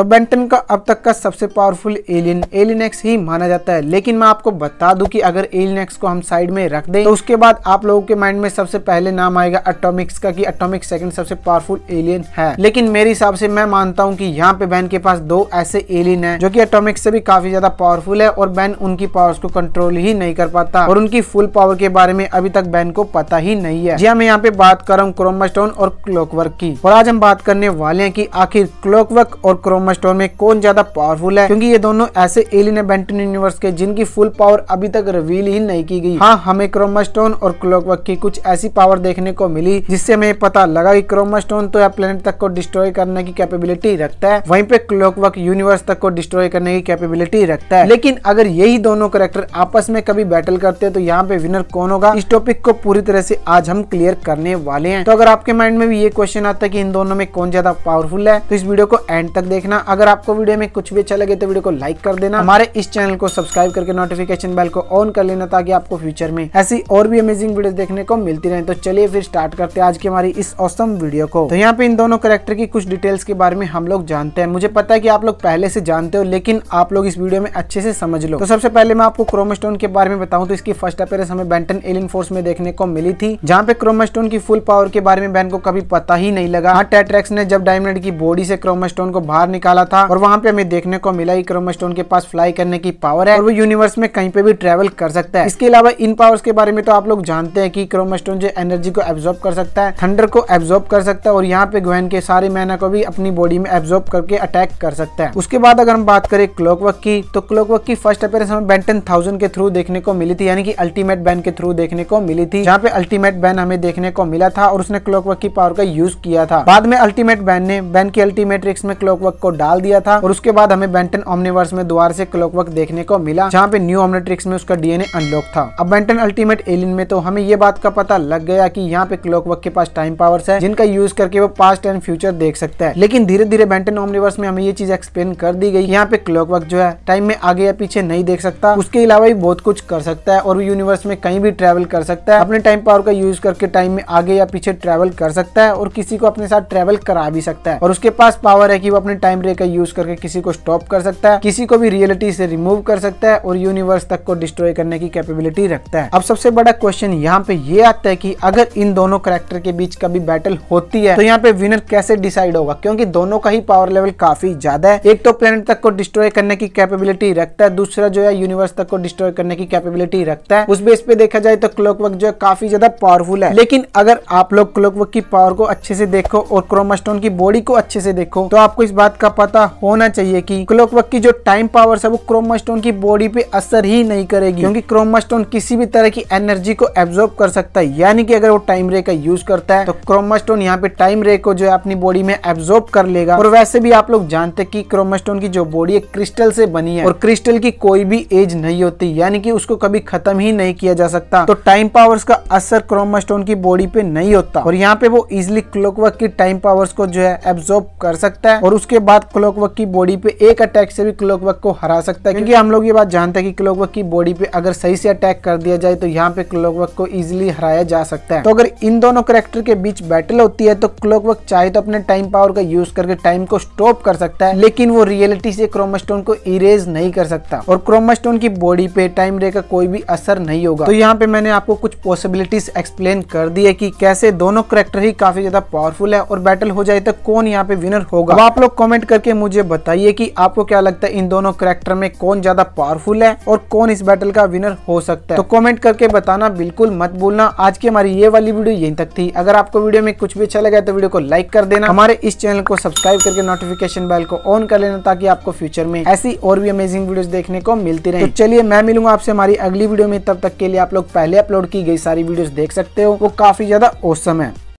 तो बेंटन का अब तक का सबसे पावरफुल एलियन एलियन एक्स ही माना जाता है लेकिन मैं आपको बता दूं कि अगर एलियन एक्स को हम साइड में रख दें तो उसके बाद आप लोगों के माइंड में सबसे पहले नाम आएगा अटोमिक्स का कि अटोमिक सेकंड सबसे पावरफुल एलियन है लेकिन मेरे हिसाब से मैं मानता हूँ कि यहाँ पे बैन के पास दो ऐसे एलियन है जो की अटोमिक्स से भी काफी ज्यादा पावरफुल है और बैन उनकी पावर को कंट्रोल ही नहीं कर पाता और उनकी फुल पावर के बारे में अभी तक बैन को पता ही नहीं है जी मैं यहाँ पे बात कर रहा हूँ क्रोमा और क्लोकवर्क की और आज हम बात करने वाले हैं की आखिर क्लोकवर्क और क्रोमा थर्मा स्टोर में कौन ज्यादा पावरफुल है क्योंकि ये दोनों ऐसे एलियन बेंटन यूनिवर्स के जिनकी फुल पावर अभी तक रिवील ही नहीं की गई हाँ हमें क्रोमा स्टोन और क्लोकवर्क की कुछ ऐसी पावर देखने को मिली जिससे हमें पता लगा की क्रोमा स्टोन तो प्लेनेट तक को डिस्ट्रॉय करने की कैपेबिलिटी रखता है वहीं पे क्लोकवर्क यूनिवर्स तक को डिस्ट्रॉय करने की कैपेबिलिटी रखता है लेकिन अगर यही दोनों करेक्टर आपस में कभी बैटल करते हैं तो यहाँ पे विनर कौन होगा इस टॉपिक को पूरी तरह से आज हम क्लियर करने वाले हैं तो अगर आपके माइंड में भी ये क्वेश्चन आता है कि इन दोनों में कौन ज्यादा पावरफुल है तो इस वीडियो को एंड तक देखना देखना अगर आपको वीडियो में कुछ भी अच्छा लगे तो वीडियो को लाइक कर देना हमारे इस चैनल को सब्सक्राइब करके नोटिफिकेशन बेल को ऑन कर लेना ताकि आपको फ्यूचर में ऐसी और भी अमेजिंग वीडियो देखने को मिलती रहे तो चलिए फिर स्टार्ट करते हैं आज की हमारी इस औसम वीडियो को तो यहाँ पे इन दोनों करेक्टर की कुछ डिटेल्स के बारे में हम लोग जानते हैं मुझे पता है की आप लोग पहले से जानते हो लेकिन आप लोग इस वीडियो में अच्छे से समझ लो तो सबसे पहले मैं आपको क्रोमस्टोन के बारे में बताऊँ तो इसकी फर्स्ट अपेयरेंस हमें बैंटन एलियन फोर्स में देखने को मिली थी जहाँ पे क्रोमस्टोन की फुल पावर के बारे में बैन को कभी पता ही नहीं लगा हाँ टेट्रेक्स ने जब डायमंड की बॉडी से क्रोमस्टोन को बाहर निकाला था और वहाँ पे हमें देखने को मिला ही क्रोमा स्टोन के पास फ्लाई करने की पावर है और वो यूनिवर्स में कहीं पे भी ट्रेवल कर सकता है इसके अलावा इन पावर्स के बारे में तो आप लोग जानते हैं कि क्रोमा स्टोन जो एनर्जी को एब्जॉर्ब कर सकता है थंडर को एब्जॉर्ब कर सकता है और यहाँ पे ग्वेन के सारे मैना को भी अपनी बॉडी में एब्जॉर्ब करके अटैक कर सकता है उसके बाद अगर हम बात करें क्लॉकवर्क की तो क्लॉकवर्क की फर्स्ट अपेयरेंस हमें बैंटन थाउजेंड के थ्रू देखने को मिली थी यानी कि अल्टीमेट बैन के थ्रू देखने को मिली थी जहाँ पे अल्टीमेट बैन हमें देखने को मिला था और उसने क्लॉकवर्क की पावर का यूज किया था बाद में अल्टीमेट बैन ने बैन की अल्टीमेट रिक्स में क्लॉकवर्क को डाल दिया था और उसके बाद हमें बेंटन ऑमनिवर्स में दोबारा से क्लॉकवर्क देखने को मिला जहाँ पे न्यू ऑमनेट्रिक्स में उसका डीएनए अनलॉक था अब बेंटन अल्टीमेट एलियन में तो हमें ये बात का पता लग गया की यहाँ पे क्लॉकवर्क के पास टाइम पावर्स है जिनका यूज करके वो पास्ट एंड फ्यूचर देख सकता है लेकिन धीरे धीरे बेंटन ऑमनिवर्स में हमें ये चीज एक्सप्लेन कर दी गई यहाँ पे क्लॉकवर्क जो है टाइम में आगे या पीछे नहीं देख सकता उसके अलावा भी बहुत कुछ कर सकता है और यूनिवर्स में कहीं भी ट्रेवल कर सकता है अपने टाइम पावर का यूज करके टाइम में आगे या पीछे ट्रेवल कर सकता है और किसी को अपने साथ ट्रेवल करा भी सकता है और उसके पास पावर है की वो अपने टाइम कैमरे का यूज करके किसी को स्टॉप कर सकता है किसी को भी रियलिटी से रिमूव कर सकता है और यूनिवर्स तक को डिस्ट्रॉय करने की कैपेबिलिटी रखता है अब सबसे बड़ा क्वेश्चन यहाँ पे ये आता है की अगर इन दोनों करेक्टर के बीच कभी बैटल होती है तो यहाँ पे विनर कैसे डिसाइड होगा क्योंकि दोनों का ही पावर लेवल काफी ज्यादा है एक तो प्लेनेट तक को डिस्ट्रॉय करने की कैपेबिलिटी रखता है दूसरा जो है यूनिवर्स तक को डिस्ट्रॉय करने की कैपेबिलिटी रखता है उस बेस पे देखा जाए तो क्लोकवर्क जो है काफी ज्यादा पावरफुल है लेकिन अगर आप लोग क्लोकवर्क की पावर को अच्छे से देखो और क्रोमास्टोन की बॉडी को अच्छे से देखो तो आपको इस बात का का पता होना चाहिए कि क्लॉक वर्क की जो टाइम पावर है वो क्रोमा स्टोन की बॉडी पे असर ही नहीं करेगी क्योंकि क्रोमा स्टोन किसी भी तरह की एनर्जी को एब्जॉर्ब कर सकता है यानी कि अगर वो टाइम रे का यूज करता है तो क्रोमा स्टोन यहाँ पे टाइम रे को जो है अपनी बॉडी में एब्जॉर्ब कर लेगा और वैसे भी आप लोग जानते की कि क्रोमा स्टोन की जो बॉडी है क्रिस्टल से बनी है और क्रिस्टल की कोई भी एज नहीं होती यानी कि उसको कभी खत्म ही नहीं किया जा सकता तो टाइम पावर्स का असर क्रोमा स्टोन की बॉडी पे नहीं होता और यहाँ पे वो इजिली क्लॉकवर्क की टाइम पावर्स को जो है एब्जॉर्ब कर सकता है और उसके बाद साथ वर्क की बॉडी पे एक अटैक से भी क्लॉकवर्क को हरा सकता है क्योंकि हम लोग ये बात जानते हैं कि क्लॉकवर्क की बॉडी पे अगर सही से अटैक कर दिया जाए तो यहाँ पे क्लॉकवर्क को इजिली हराया जा सकता है तो अगर इन दोनों करेक्टर के बीच बैटल होती है तो क्लॉकवर्क चाहे तो अपने टाइम पावर का यूज करके टाइम को स्टॉप कर सकता है लेकिन वो रियलिटी से क्रोमास्टोन को इरेज नहीं कर सकता और क्रोमास्टोन की बॉडी पे टाइम रे का कोई भी असर नहीं होगा तो यहाँ पे मैंने आपको कुछ पॉसिबिलिटीज एक्सप्लेन कर दी है की कैसे दोनों करेक्टर ही काफी ज्यादा पावरफुल है और बैटल हो जाए तो कौन यहाँ पे विनर होगा आप लोग कॉमेंट करके मुझे बताइए कि आपको क्या लगता है इन दोनों करेक्टर में कौन ज्यादा पावरफुल है और कौन इस बैटल का विनर हो सकता है तो कॉमेंट करके बताना बिल्कुल मत भूलना आज की हमारी ये वाली वीडियो यहीं तक थी अगर आपको वीडियो में कुछ भी अच्छा लगा तो वीडियो को लाइक कर देना हमारे इस चैनल को सब्सक्राइब करके नोटिफिकेशन बेल को ऑन कर लेना ताकि आपको फ्यूचर में ऐसी और भी अमेजिंग वीडियो देखने को मिलती रहे तो चलिए मैं मिलूंगा आपसे हमारी अगली वीडियो में तब तक के लिए आप लोग पहले अपलोड की गई सारी वीडियो देख सकते हो वो काफी ज्यादा औसम है